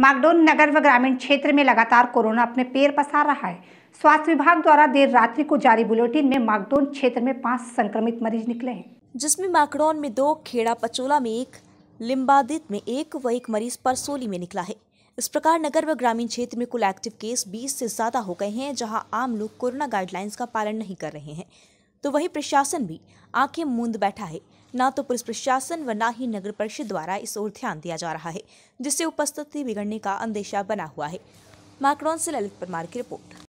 मागडोन नगर व ग्रामीण क्षेत्र में लगातार कोरोना अपने पैर पसार रहा है स्वास्थ्य विभाग द्वारा देर रात्रि को जारी बुलेटिन में मागडोन क्षेत्र में पांच संक्रमित मरीज निकले हैं जिसमें मागडोन में दो खेड़ा पचोला में एक लिम्बादित में एक व एक मरीज परसोली में निकला है इस प्रकार नगर व ग्रामीण क्षेत्र में कुल एक्टिव केस बीस से ज़्यादा हो गए हैं जहाँ आम लोग कोरोना गाइडलाइंस का पालन नहीं कर रहे हैं तो वही प्रशासन भी आंखें मूंद बैठा है न तो पुलिस प्रशासन व न ही नगर परिषद द्वारा इस ओर ध्यान दिया जा रहा है जिससे उपस्थिति बिगड़ने का अंदेशा बना हुआ है माकडोन से ललित परमार की रिपोर्ट